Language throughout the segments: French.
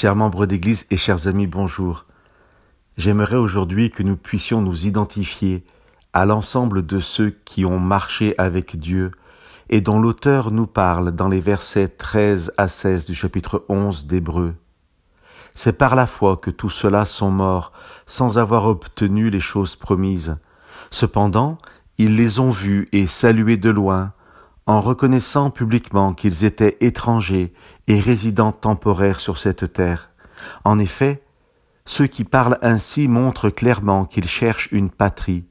Chers membres d'Église et chers amis, bonjour. J'aimerais aujourd'hui que nous puissions nous identifier à l'ensemble de ceux qui ont marché avec Dieu et dont l'auteur nous parle dans les versets 13 à 16 du chapitre 11 d'Hébreu. C'est par la foi que tous ceux-là sont morts sans avoir obtenu les choses promises. Cependant, ils les ont vus et salués de loin, en reconnaissant publiquement qu'ils étaient étrangers et résidents temporaires sur cette terre. En effet, ceux qui parlent ainsi montrent clairement qu'ils cherchent une patrie.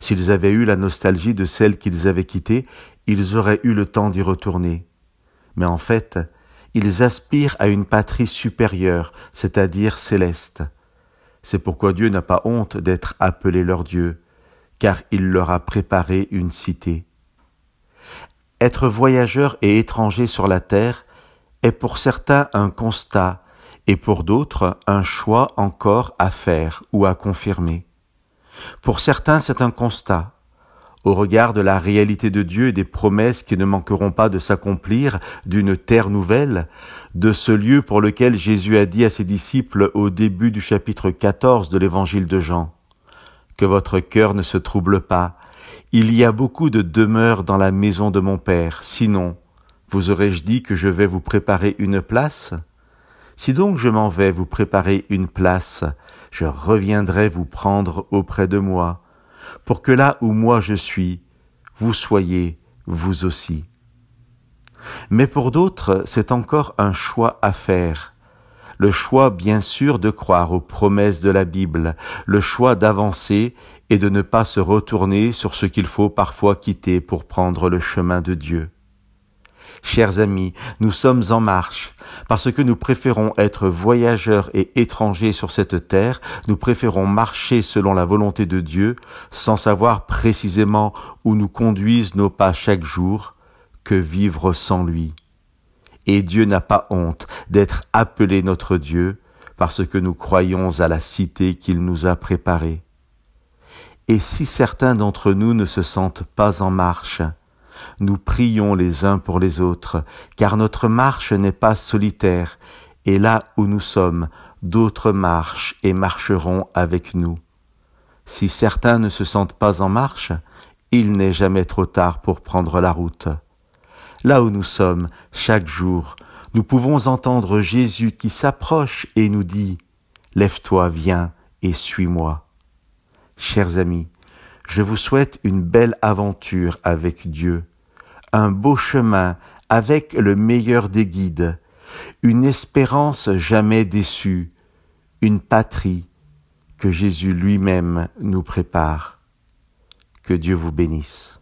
S'ils avaient eu la nostalgie de celle qu'ils avaient quittée, ils auraient eu le temps d'y retourner. Mais en fait, ils aspirent à une patrie supérieure, c'est-à-dire céleste. C'est pourquoi Dieu n'a pas honte d'être appelé leur Dieu, car il leur a préparé une cité. Être voyageur et étranger sur la terre est pour certains un constat et pour d'autres un choix encore à faire ou à confirmer. Pour certains c'est un constat, au regard de la réalité de Dieu et des promesses qui ne manqueront pas de s'accomplir, d'une terre nouvelle, de ce lieu pour lequel Jésus a dit à ses disciples au début du chapitre 14 de l'évangile de Jean, Que votre cœur ne se trouble pas, il y a beaucoup de demeures dans la maison de mon Père, sinon vous aurais-je dit que je vais vous préparer une place Si donc je m'en vais vous préparer une place, je reviendrai vous prendre auprès de moi, pour que là où moi je suis, vous soyez vous aussi. Mais pour d'autres, c'est encore un choix à faire. Le choix, bien sûr, de croire aux promesses de la Bible, le choix d'avancer et de ne pas se retourner sur ce qu'il faut parfois quitter pour prendre le chemin de Dieu. Chers amis, nous sommes en marche, parce que nous préférons être voyageurs et étrangers sur cette terre, nous préférons marcher selon la volonté de Dieu, sans savoir précisément où nous conduisent nos pas chaque jour, que vivre sans lui. Et Dieu n'a pas honte d'être appelé notre Dieu, parce que nous croyons à la cité qu'il nous a préparée. Et si certains d'entre nous ne se sentent pas en marche, nous prions les uns pour les autres, car notre marche n'est pas solitaire, et là où nous sommes, d'autres marchent et marcheront avec nous. Si certains ne se sentent pas en marche, il n'est jamais trop tard pour prendre la route. Là où nous sommes, chaque jour, nous pouvons entendre Jésus qui s'approche et nous dit Lève-toi, viens et suis-moi. Chers amis, je vous souhaite une belle aventure avec Dieu, un beau chemin avec le meilleur des guides, une espérance jamais déçue, une patrie que Jésus lui-même nous prépare. Que Dieu vous bénisse.